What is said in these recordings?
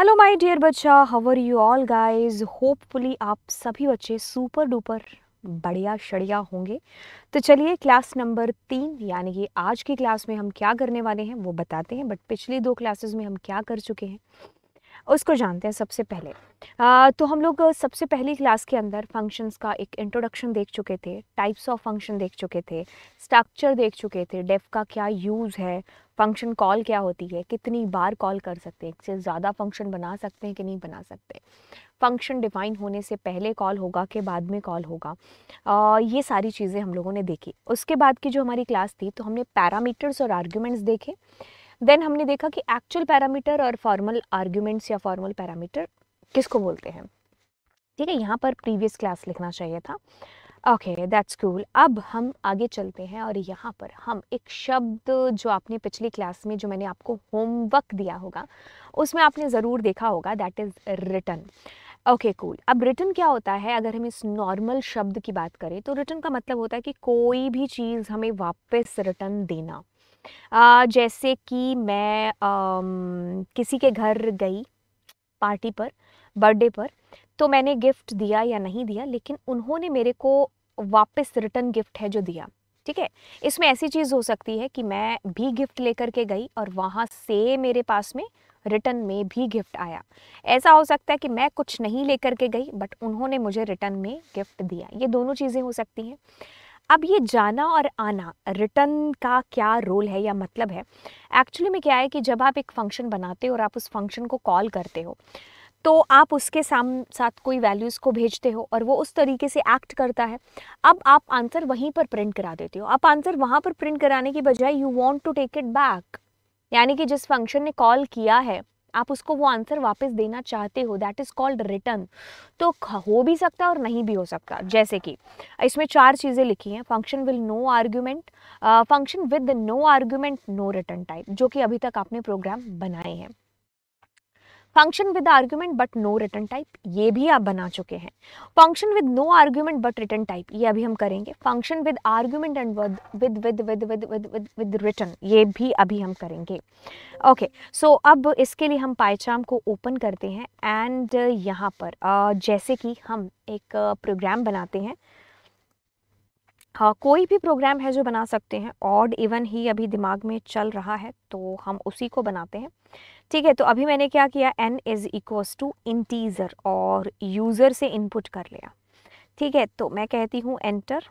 Hello my dear बच्चा how are you all guys hopefully आप सभी बच्चे सुपर डुपर बढ़िया शड़िया होंगे तो चलिए क्लास नंबर तीन यानी कि आज की क्लास में हम क्या करने वाले हैं वो बताते हैं बट पिछली दो क्लासेस में हम क्या कर चुके हैं उसको जानते हैं सबसे पहले आ, तो हम लोग सबसे पहली क्लास के अंदर फंक्शंस का एक इंट्रोडक्शन देख चुके थे टाइप्स ऑफ फंक्शन देख चुके थे स्ट्रक्चर देख चुके थे डेफ का क्या यूज़ है फंक्शन कॉल क्या होती है कितनी बार कॉल कर सकते हैं इससे ज़्यादा फंक्शन बना सकते हैं कि नहीं बना सकते फंक्शन डिफाइन होने से पहले कॉल होगा कि बाद में कॉल होगा आ, ये सारी चीज़ें हम लोगों ने देखी उसके बाद की जो हमारी क्लास थी तो हमने पैरामीटर्स और आर्ग्यूमेंट्स देखे देन हमने देखा कि एक्चुअल पैरामीटर और फॉर्मल आर्ग्यूमेंट्स या फॉर्मल पैरामीटर किसको बोलते हैं ठीक है यहाँ पर प्रीवियस क्लास लिखना चाहिए था ओके दैट्स कूल अब हम आगे चलते हैं और यहाँ पर हम एक शब्द जो आपने पिछली क्लास में जो मैंने आपको होमवर्क दिया होगा उसमें आपने ज़रूर देखा होगा that is return okay cool अब रिटर्न क्या होता है अगर हम इस नॉर्मल शब्द की बात करें तो रिटर्न का मतलब होता है कि कोई भी चीज़ हमें वापस रिटर्न देना जैसे कि मैं किसी के घर गई पार्टी पर बर्थडे पर तो मैंने गिफ्ट दिया या नहीं दिया लेकिन उन्होंने मेरे को वापस रिटर्न गिफ्ट है जो दिया ठीक है इसमें ऐसी चीज़ हो सकती है कि मैं भी गिफ्ट लेकर के गई और वहाँ से मेरे पास में रिटर्न में भी गिफ्ट आया ऐसा हो सकता है कि मैं कुछ नहीं लेकर के गई बट उन्होंने मुझे रिटर्न में गिफ्ट दिया ये दोनों चीज़ें हो सकती हैं अब ये जाना और आना रिटर्न का क्या रोल है या मतलब है एक्चुअली में क्या है कि जब आप एक फंक्शन बनाते हो और आप उस फंक्शन को कॉल करते हो तो आप उसके साम साथ कोई वैल्यूज़ को भेजते हो और वो उस तरीके से एक्ट करता है अब आप आंसर वहीं पर प्रिंट करा देते हो आप आंसर वहाँ पर प्रिंट कराने की बजाय you want to take it back यानी कि जिस फंक्शन ने कॉल किया है आप उसको वो आंसर वापस देना चाहते हो दैट इज़ कॉल्ड रिटर्न तो हो भी सकता है और नहीं भी हो सकता जैसे कि इसमें चार चीज़ें लिखी हैं function will no argument function with no argument no return type जो कि अभी तक आपने प्रोग्राम बनाए हैं function with argument but no return type ये भी आप बना चुके हैं function with no argument but return type ये अभी हम करेंगे function with argument and with with with with with with with return ये भी अभी हम करेंगे ओके okay, सो so अब इसके लिए हम पाएचाम को ओपन करते हैं एंड यहाँ पर जैसे कि हम एक प्रोग्राम बनाते हैं हाँ कोई भी प्रोग्राम है जो बना सकते हैं ऑड इवन ही अभी दिमाग में चल रहा है तो हम उसी को बनाते हैं ठीक है तो अभी मैंने क्या किया N is equals to integer और यूज़र से इनपुट कर लिया ठीक है तो मैं कहती हूँ एंटर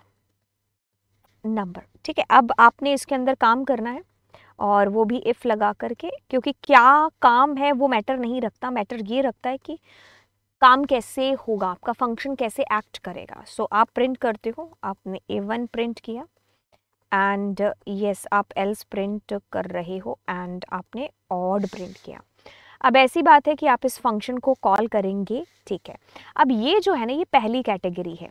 नंबर ठीक है अब आपने इसके अंदर काम करना है और वो भी इफ़ लगा करके क्योंकि क्या काम है वो मैटर नहीं रखता मैटर ये रखता है कि काम कैसे होगा आपका फंक्शन कैसे एक्ट करेगा सो so, आप प्रिंट करते हो आपने ए वन प्रिंट किया एंड यस yes, आप एल्स प्रिंट कर रहे हो एंड आपने ऑड प्रिंट किया अब ऐसी बात है कि आप इस फंक्शन को कॉल करेंगे ठीक है अब ये जो है ना ये पहली कैटेगरी है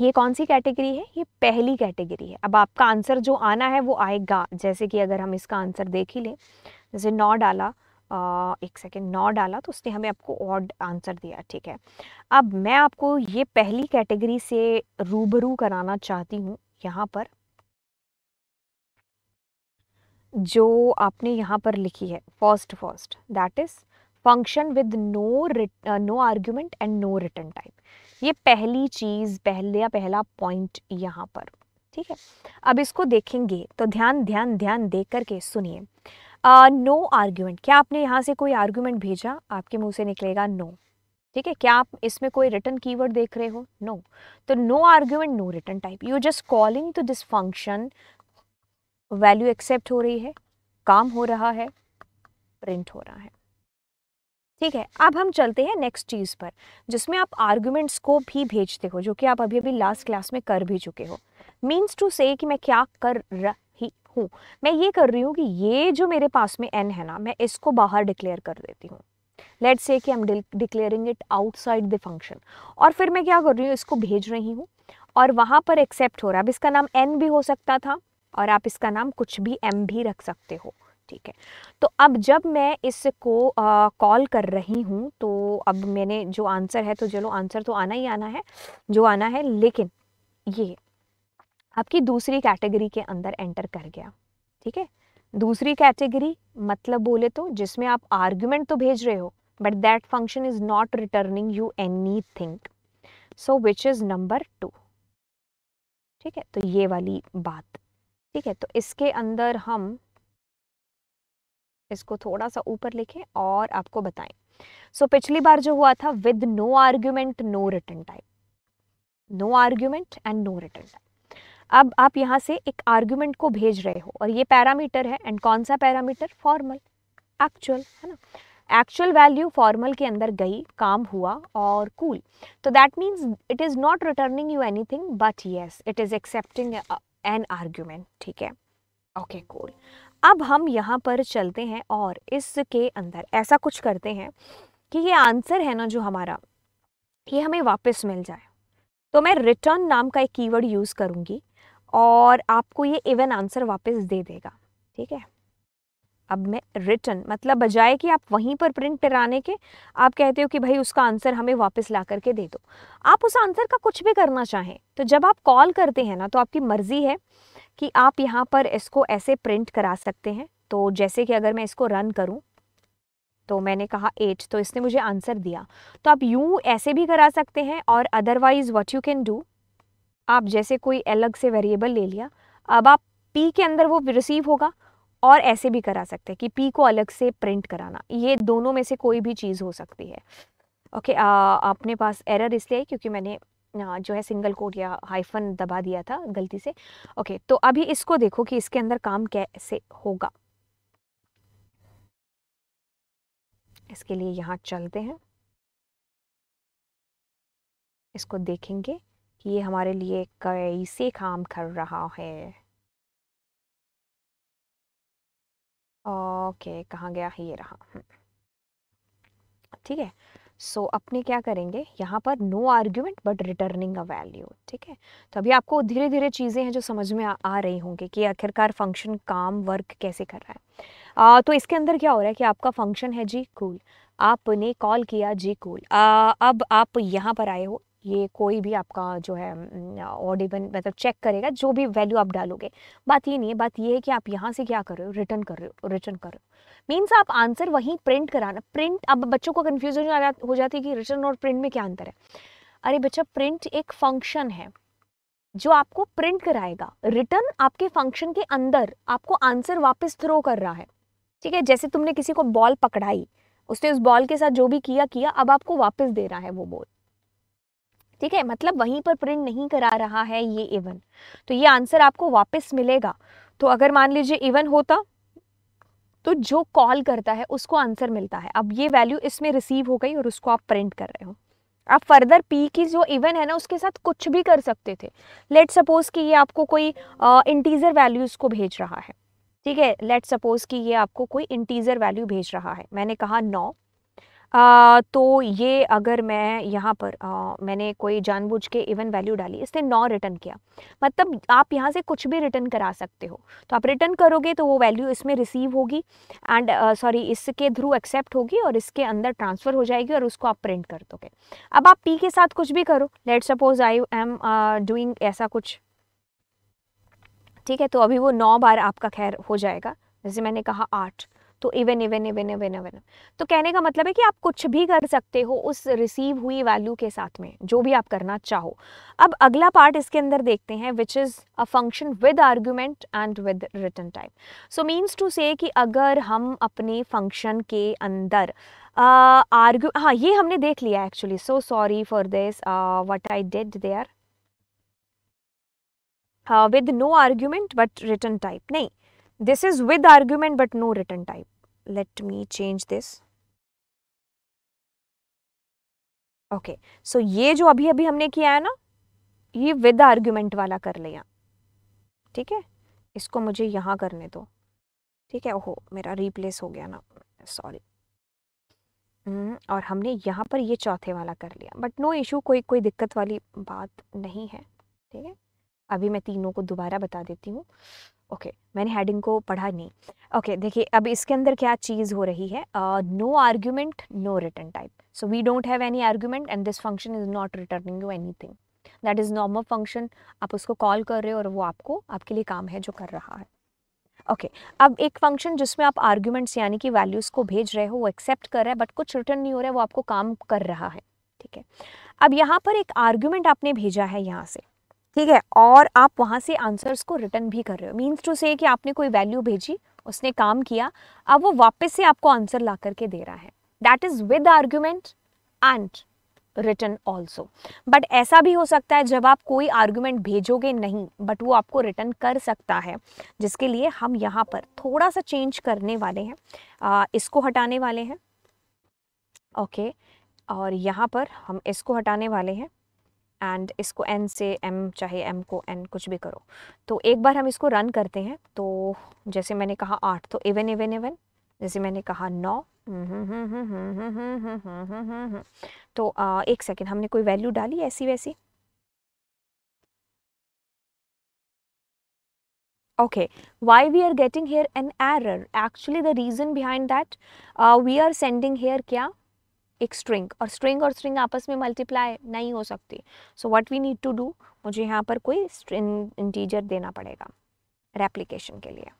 ये कौन सी कैटेगरी है ये पहली कैटेगरी है अब आपका आंसर जो आना है वो आएगा जैसे कि अगर हम इसका आंसर देख ही लें जैसे नौ डाला एक सेकेंड नौ डाला तो उसने हमें आपको ऑड आंसर दिया ठीक है अब मैं आपको ये पहली कैटेगरी से रूबरू कराना चाहती हूँ यहाँ पर जो आपने यहाँ पर लिखी है first first that is function with no no argument and no return type ये पहली चीज़ पहले या पहला पॉइंट यहाँ पर ठीक है अब इसको देखेंगे तो ध्यान ध्यान ध्यान देख करके सुनिए नो आर्ग्यूमेंट क्या आपने यहाँ से कोई आर्ग्यूमेंट भेजा आपके मुंह से निकलेगा नो no. ठीक है क्या आप इसमें कोई रिटर्न कीवर्ड देख रहे हो नो no. तो no argument no return type you just calling to this function value accept हो रही है काम हो रहा है प्रिंट हो रहा है ठीक है अब हम चलते हैं नेक्स्ट चीज़ पर जिसमें आप आर्ग्यूमेंट्स को भी भेजते हो जो कि आप अभी अभी लास्ट क्लास में कर भी चुके हो मीन्स टू से कि मैं क्या कर रही हूँ मैं ये कर रही हूँ कि ये जो मेरे पास में एन है ना मैं इसको बाहर डिक्लेयर कर देती हूँ लेट्स से कि am declaring it outside the function और फिर मैं क्या कर रही हूँ इसको भेज रही हूँ और वहाँ पर एक्सेप्ट हो रहा है अब इसका नाम एन भी हो सकता था और आप इसका नाम कुछ भी एम भी रख सकते हो ठीक है तो अब जब मैं इसको कॉल कर रही हूँ तो अब मैंने जो आंसर है तो चलो आंसर तो आना ही आना है जो आना है लेकिन ये आपकी दूसरी कैटेगरी के अंदर एंटर कर गया ठीक है दूसरी कैटेगरी मतलब बोले तो जिसमें आप आर्ग्यूमेंट तो भेज रहे हो but that function is not returning you anything so which is number two ठीक है तो ये वाली बात ठीक है तो इसके अंदर हम इसको थोड़ा सा ऊपर लिखें और आपको बताएं सो so, पिछली बार जो हुआ था with no argument no return type no argument and no return type अब आप यहाँ से एक आर्ग्यूमेंट को भेज रहे हो और ये पैरामीटर है एंड कौन सा पैरामीटर फॉर्मल एक्चुअल है ना एक्चुअल वैल्यू फॉर्मल के अंदर गई काम हुआ और कूल तो that means it is not returning you anything but yes it is accepting an argument ठीक है ओके okay, कूल cool. अब हम यहाँ पर चलते हैं और इसके अंदर ऐसा कुछ करते हैं कि ये आंसर है ना जो हमारा ये हमें वापस मिल जाए तो मैं रिटर्न नाम का एक कीवर्ड यूज़ करूँगी और आपको ये इवन आंसर वापस दे देगा ठीक है अब मैं रिटर्न मतलब बजाय कि आप वहीं पर प्रिंट कराने के आप कहते हो कि भाई उसका आंसर हमें वापस ला करके दे दो आप उस आंसर का कुछ भी करना चाहें तो जब आप कॉल करते हैं ना तो आपकी मर्ज़ी है कि आप यहाँ पर इसको ऐसे प्रिंट करा सकते हैं तो जैसे कि अगर मैं इसको रन करूँ तो मैंने कहा एट तो इसने मुझे आंसर दिया तो आप यूँ ऐसे भी करा सकते हैं और otherwise what you can do आप जैसे कोई अलग से वेरिएबल ले लिया अब आप पी के अंदर वो रिसीव होगा और ऐसे भी करा सकते हैं कि पी को अलग से प्रिंट कराना ये दोनों में से कोई भी चीज़ हो सकती है ओके okay, पास एरर इसलिए है क्योंकि मैंने जो है सिंगल कोड या हाइफन दबा दिया था गलती से ओके okay, तो अभी इसको देखो कि इसके अंदर काम कैसे होगा इसके लिए यहाँ चलते हैं इसको देखेंगे कि ये हमारे लिए कैसे काम कर रहा है ओके कहाँ गया ये रहा हम्म। ठीक है सो so, अपने क्या करेंगे यहाँ पर no argument but returning a value ठीक है तो अभी आपको धीरे धीरे चीज़ें हैं जो समझ में आ, आ रही होंगी कि आखिरकार फंक्शन काम वर्क कैसे कर रहा है आ, तो इसके अंदर क्या हो रहा है कि आपका फंक्शन है जी कूल cool. आपने कॉल किया जी कूल cool. अब आप यहाँ पर आए हो ये कोई भी आपका जो है ऑड इवन मतलब चेक करेगा जो भी वैल्यू आप डालोगे बात ये नहीं है बात ये है कि आप यहाँ से क्या कर रहे हो रिटर्न कर रहे हो रिटर्न कर रहे हो मीन्स आप आंसर वहीं प्रिंट कराना प्रिंट अब बच्चों को कन्फ्यूजन हो जाती है कि रिटर्न और प्रिंट में क्या अंतर है अरे बच्चा प्रिंट एक फंक्शन है जो आपको प्रिंट कराएगा रिटर्न आपके फंक्शन के अंदर आपको आंसर वापस थ्रो कर रहा है ठीक है जैसे तुमने किसी को बॉल पकड़ाई उसने उस बॉल के साथ जो भी किया किया अब आपको वापस दे रहा है वो बॉल ठीक है मतलब वहीं पर प्रिंट नहीं करा रहा है ये इवन तो ये आंसर आपको वापस मिलेगा तो अगर मान लीजिए इवन होता तो जो कॉल करता है उसको आंसर मिलता है अब ये वैल्यू इसमें रिसीव हो गई और उसको आप प्रिंट कर रहे हो आप फर्दर पी की जो इवन है ना उसके साथ कुछ भी कर सकते थे लेट सपोज कि ये आपको कोई इंटीजर वैल्यूज़ को भेज रहा है ठीक है लेट सपोज कि ये आपको कोई इंटीजर वैल्यू भेज रहा है मैंने कहा नौ no. आ, तो ये अगर मैं यहाँ पर आ, मैंने कोई जानबूझ के इवन वैल्यू डाली इसने नौ रिटर्न किया मतलब आप यहाँ से कुछ भी रिटर्न करा सकते हो तो आप रिटर्न करोगे तो वो वैल्यू इसमें रिसीव होगी एंड सॉरी इसके थ्रू एक्सेप्ट होगी और इसके अंदर ट्रांसफ़र हो जाएगी और उसको आप प्रिंट कर दोगे अब आप पी के साथ कुछ भी करो let suppose I am doing ऐसा कुछ ठीक है तो अभी वो नौ बार आपका खैर हो जाएगा जैसे मैंने कहा आठ तो even even even even even तो कहने का मतलब है कि आप कुछ भी कर सकते हो उस रिसीव हुई वैल्यू के साथ में जो भी आप करना चाहो अब अगला पार्ट इसके अंदर देखते हैं which is a function with argument and with return type so means to say कि अगर हम अपने फंक्शन के अंदर आर्ग्यू uh, हाँ ये हमने देख लिया actually so sorry for this what I did there with no argument but return type नहीं This is with argument but no written type. Let me change this. Okay so ये जो अभी अभी हमने किया है ना ये विद आर्ग्यूमेंट वाला कर लिया ठीक है इसको मुझे यहाँ करने दो ठीक है ओहो मेरा रिप्लेस हो गया ना सॉरी हम्म, और हमने यहाँ पर ये चौथे वाला कर लिया बट नो इशू कोई कोई दिक्कत वाली बात नहीं है ठीक है अभी मैं तीनों को दोबारा बता देती हूँ ओके मैंने हेडिंग को पढ़ा नहीं ओके देखिए अब इसके अंदर क्या चीज़ हो रही है no argument no return type so we don't have any argument and this function is not returning you anything that is normal function आप उसको कॉल कर रहे हो और वो आपको आपके लिए काम है जो कर रहा है ओके okay, अब एक फंक्शन जिसमें आप आर्ग्यूमेंट्स यानी कि वैल्यूज़ को भेज रहे हो वो एक्सेप्ट कर रहा है बट कुछ रिटर्न नहीं हो रहा है वो आपको काम कर रहा है ठीक है अब यहाँ पर एक आर्ग्यूमेंट आपने भेजा है यहाँ से ठीक है और आप वहाँ से आंसर्स को रिटर्न भी कर रहे हो मीन्स टू से कि आपने कोई वैल्यू भेजी उसने काम किया अब वो वापस से आपको आंसर ला करके दे रहा है that is with argument and return also but ऐसा भी हो सकता है जब आप कोई आर्ग्यूमेंट भेजोगे नहीं बट वो आपको रिटर्न कर सकता है जिसके लिए हम यहाँ पर थोड़ा सा चेंज करने वाले हैं आ, इसको हटाने वाले हैं ओके okay, और यहाँ पर हम इसको हटाने वाले हैं एंड इसको एन से एम चाहे एम को एन कुछ भी करो तो एक बार हम इसको रन करते हैं तो जैसे मैंने कहा आठ तो इवन इवन इवन जैसे मैंने कहा नौ तो आ, एक सेकेंड हमने कोई वैल्यू डाली ऐसी वैसी okay why we are getting here an error actually the reason behind that we are sending here क्या एक स्ट्रिंग और स्ट्रिंग और स्ट्रिंग आपस में मल्टीप्लाई नहीं हो सकती so what we need to do मुझे यहाँ पर कोई स्ट्रिंग इंटीजर देना पड़ेगा रेप्लीकेशन के लिए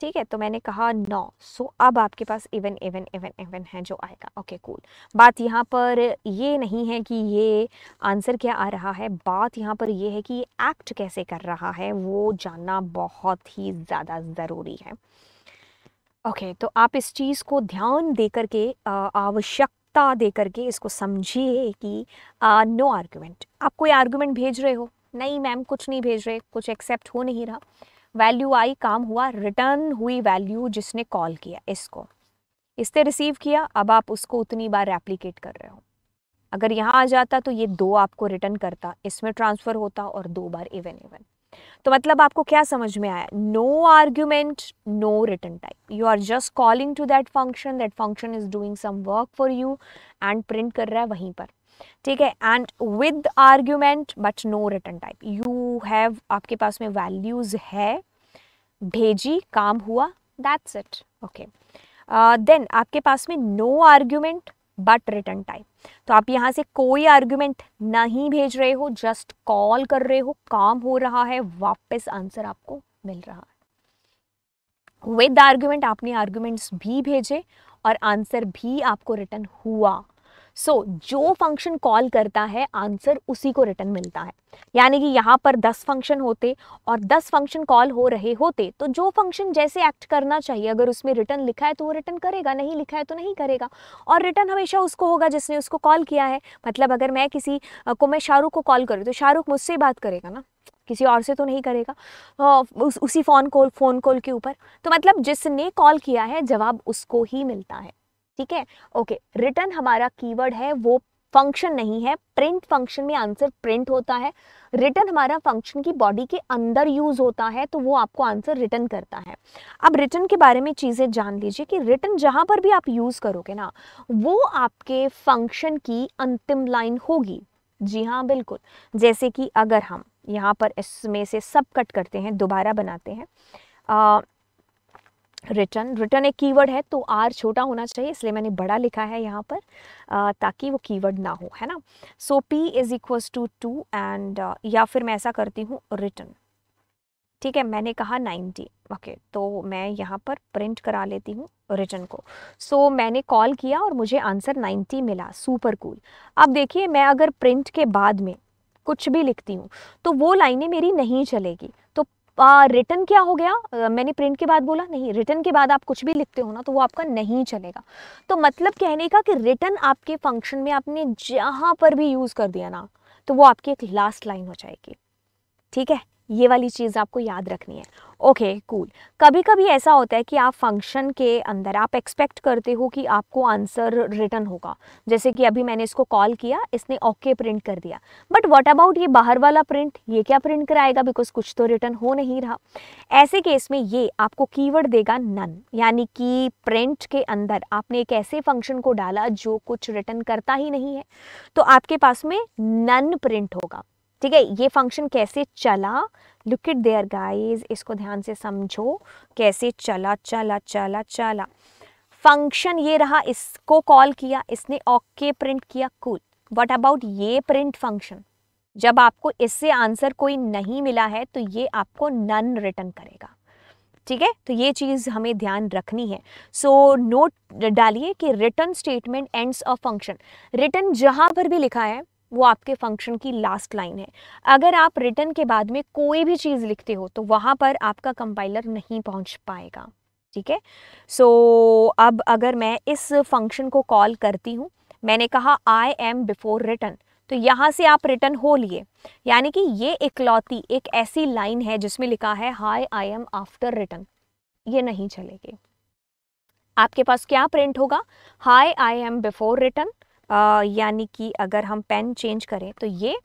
ठीक है तो मैंने कहा नौ सो so, अब आपके पास इवन इवन इवन इवन है जो आएगा ओके कूल बात यहाँ पर ये नहीं है कि ये आंसर क्या आ रहा है बात यहाँ पर ये है कि एक्ट कैसे कर रहा है वो जानना बहुत ही ज़्यादा ज़रूरी है ओके okay, तो आप इस चीज़ को ध्यान दे करके आवश्यक पत्ता दे करके इसको समझिए कि नो आर्ग्यूमेंट आप कोई आर्ग्यूमेंट भेज रहे हो नहीं मैम कुछ नहीं भेज रहे कुछ एक्सेप्ट हो नहीं रहा वैल्यू आई काम हुआ रिटर्न हुई वैल्यू जिसने कॉल किया इसको इससे रिसीव किया अब आप उसको उतनी बार रेप्लीकेट कर रहे हो अगर यहाँ आ जाता तो ये दो आपको रिटर्न करता इसमें ट्रांसफ़र होता और दो बार इवन इवन तो मतलब आपको क्या समझ में आया no argument no return type you are just calling to that function that function is doing some work for you and print कर रहा है वहीं पर ठीक है and with argument but no return type you have आपके पास में वैल्यूज है भेजी काम हुआ दैट्स इट ओके देन आपके पास में no no argument but return type तो आप यहाँ से कोई आर्ग्यूमेंट नहीं भेज रहे हो जस्ट कॉल कर रहे हो काम हो रहा है वापस आंसर आपको मिल रहा है विद आर्ग्यूमेंट आपने आर्ग्यूमेंट्स भी भेजे और आंसर भी आपको रिटर्न हुआ सो so, जो फंक्शन कॉल करता है आंसर उसी को रिटर्न मिलता है यानी कि यहाँ पर 10 फंक्शन होते और 10 फंक्शन कॉल हो रहे होते तो जो फंक्शन जैसे एक्ट करना चाहिए अगर उसमें रिटर्न लिखा है तो वो रिटर्न करेगा नहीं लिखा है तो नहीं करेगा और रिटर्न हमेशा उसको होगा जिसने उसको कॉल किया है मतलब अगर मैं किसी को मैं शाहरुख को कॉल करूँ तो शाहरुख मुझसे बात करेगा ना किसी और से तो नहीं करेगा उस उसी फ़ोन कॉल फ़ोन कॉल के ऊपर तो मतलब जिसने कॉल किया है जवाब उसको ही मिलता है ठीक है ओके रिटर्न हमारा कीवर्ड है वो फंक्शन नहीं है प्रिंट फंक्शन में आंसर प्रिंट होता है रिटर्न हमारा फंक्शन की बॉडी के अंदर यूज होता है तो वो आपको आंसर रिटर्न करता है अब रिटर्न के बारे में चीज़ें जान लीजिए कि रिटर्न जहां पर भी आप यूज़ करोगे ना वो आपके फंक्शन की अंतिम लाइन होगी जी हाँ बिल्कुल जैसे कि अगर हम यहाँ पर इसमें से सब कट करते हैं दोबारा बनाते हैं रिटर्न रिटर्न एक कीवर्ड है तो आर छोटा होना चाहिए इसलिए मैंने बड़ा लिखा है यहाँ पर ताकि वो कीवर्ड ना हो है ना so P is equals to two and या फिर मैं ऐसा करती हूँ रिटर्न ठीक है मैंने कहा नाइन्टी ओके okay, तो मैं यहाँ पर प्रिंट करा लेती हूँ रिटर्न को सो so, मैंने कॉल किया और मुझे आंसर 90 मिला सुपर कूल अब देखिए मैं अगर प्रिंट के बाद में कुछ भी लिखती हूँ तो वो लाइनें मेरी नहीं चलेगी तो रिटर्न क्या हो गया मैंने प्रिंट के बाद बोला नहीं रिटर्न के बाद आप कुछ भी लिखते हो ना तो वो आपका नहीं चलेगा तो मतलब कहने का कि रिटर्न आपके फंक्शन में आपने जहां पर भी यूज़ कर दिया ना तो वो आपकी एक लास्ट लाइन हो जाएगी ठीक है ये वाली चीज़ आपको याद रखनी है ओके okay, कूल cool. कभी कभी ऐसा होता है कि आप फंक्शन के अंदर आप एक्सपेक्ट करते हो कि आपको आंसर रिटर्न होगा जैसे कि अभी मैंने इसको कॉल किया इसने ओके okay प्रिंट कर दिया बट व्हाट अबाउट ये बाहर वाला प्रिंट ये क्या प्रिंट कराएगा बिकॉज कुछ तो रिटर्न हो नहीं रहा ऐसे केस में ये आपको कीवर्ड देगा नन यानी कि प्रिंट के अंदर आपने एक ऐसे फंक्शन को डाला जो कुछ रिटर्न करता ही नहीं है तो आपके पास में नन प्रिंट होगा ठीक है ये फंक्शन कैसे चला लुक इट देयर गाइज इसको ध्यान से समझो कैसे चला चला चला चला फंक्शन ये रहा इसको कॉल किया इसने ओके प्रिंट किया कूल व्हाट अबाउट ये प्रिंट फंक्शन जब आपको इससे आंसर कोई नहीं मिला है तो ये आपको नन रिटर्न करेगा ठीक है तो ये चीज़ हमें ध्यान रखनी है सो नोट डालिए कि return statement ends of function return जहाँ पर भी लिखा है वो आपके फंक्शन की लास्ट लाइन है अगर आप रिटर्न के बाद में कोई भी चीज़ लिखते हो तो वहाँ पर आपका कंपाइलर नहीं पहुँच पाएगा ठीक है सो अब अगर मैं इस फंक्शन को कॉल करती हूँ मैंने कहा आई एम बिफोर रिटर्न तो यहाँ से आप रिटर्न हो लिए यानी कि ये इकलौती एक ऐसी लाइन है जिसमें लिखा है hi I am after return ये नहीं चलेगी आपके पास क्या प्रिंट होगा hi I am before return यानी कि अगर हम पेन चेंज करें तो ये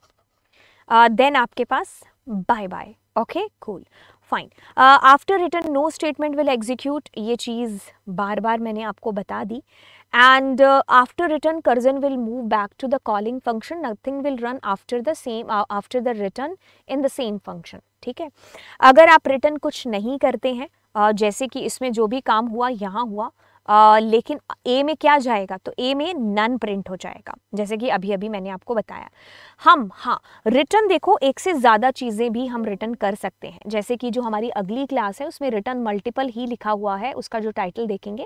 देन आपके पास bye bye okay cool fine after return no statement will execute ये चीज़ बार बार मैंने आपको बता दी and after return cursor will move back to the calling function nothing will run after the same after the return in the same function ठीक है अगर आप रिटर्न कुछ नहीं करते हैं जैसे कि इसमें जो भी काम हुआ यहाँ हुआ आ, लेकिन ए में क्या जाएगा तो ए में नन प्रिंट हो जाएगा जैसे कि अभी अभी मैंने आपको बताया हम हाँ रिटर्न देखो एक से ज़्यादा चीज़ें भी हम रिटर्न कर सकते हैं जैसे कि जो हमारी अगली क्लास है उसमें रिटर्न मल्टीपल ही लिखा हुआ है उसका जो टाइटल देखेंगे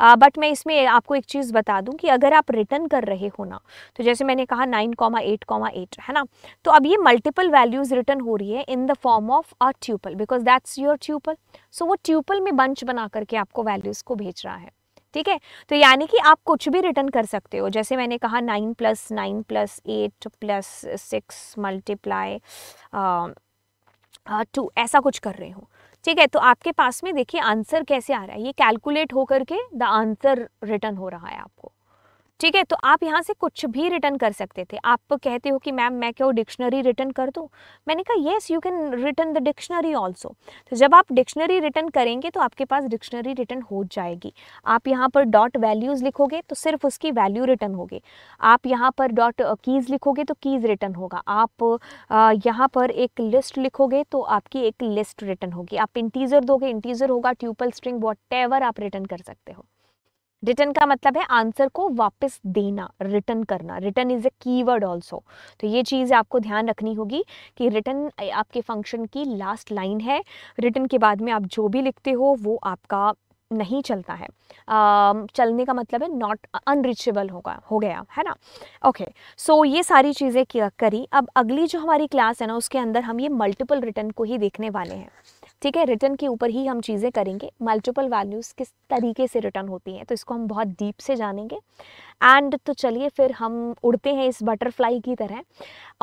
आ, बट मैं इसमें आपको एक चीज़ बता दूं कि अगर आप रिटर्न कर रहे हो ना तो जैसे मैंने कहा nine comma eight comma eight है ना तो अब ये मल्टीपल वैल्यूज़ रिटर्न हो रही है in the form of a tuple because that's your tuple so वो ट्यूपल में बंच बना करके आपको वैल्यूज़ को भेज रहा है ठीक है तो यानी कि आप कुछ भी रिटर्न कर सकते हो जैसे मैंने कहा nine plus nine plus eight plus six multiply two ऐसा कुछ कर रहे हो ठीक है तो आपके पास में देखिए आंसर कैसे आ रहा है ये कैलकुलेट होकर के द आंसर रिटर्न हो रहा है आपको ठीक है तो आप यहाँ से कुछ भी रिटर्न कर सकते थे आप कहते हो कि मैम मैं क्यों डिक्शनरी रिटर्न कर दूँ मैंने कहा yes you can return the dictionary also तो जब आप डिक्शनरी रिटर्न करेंगे तो आपके पास डिक्शनरी रिटर्न हो जाएगी आप यहाँ पर डॉट वैल्यूज़ लिखोगे तो सिर्फ उसकी वैल्यू रिटर्न होगी आप यहाँ पर डॉट कीज़ लिखोगे तो कीज़ रिटर्न होगा आप यहाँ पर एक लिस्ट लिखोगे तो आपकी एक लिस्ट रिटर्न होगी आप इंटीजर दोगे इंटीजर होगा ट्यूपल स्ट्रिंग वॉट आप रिटर्न कर सकते हो रिटर्न का मतलब है आंसर को वापस देना रिटर्न करना रिटर्न इज की कीवर्ड आल्सो तो ये चीज़ आपको ध्यान रखनी होगी कि रिटर्न आपके फंक्शन की लास्ट लाइन है रिटर्न के बाद में आप जो भी लिखते हो वो आपका नहीं चलता है uh, चलने का मतलब है नॉट अनरीचेबल होगा हो गया है ना ओके okay, सो so ये सारी चीज़ें करी अब अगली जो हमारी क्लास है ना उसके अंदर हम ये मल्टीपल रिटर्न को ही देखने वाले हैं ठीक है रिटर्न के ऊपर ही हम चीज़ें करेंगे मल्टीपल वैल्यूज़ किस तरीके से रिटर्न होती हैं तो इसको हम बहुत डीप से जानेंगे एंड तो चलिए फिर हम उड़ते हैं इस बटरफ्लाई की तरह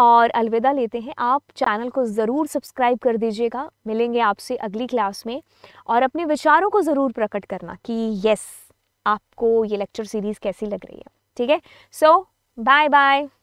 और अलविदा लेते हैं आप चैनल को ज़रूर सब्सक्राइब कर दीजिएगा मिलेंगे आपसे अगली क्लास में और अपने विचारों को ज़रूर प्रकट करना कि येस आपको ये लेक्चर सीरीज़ कैसी लग रही है ठीक है सो बाय बाय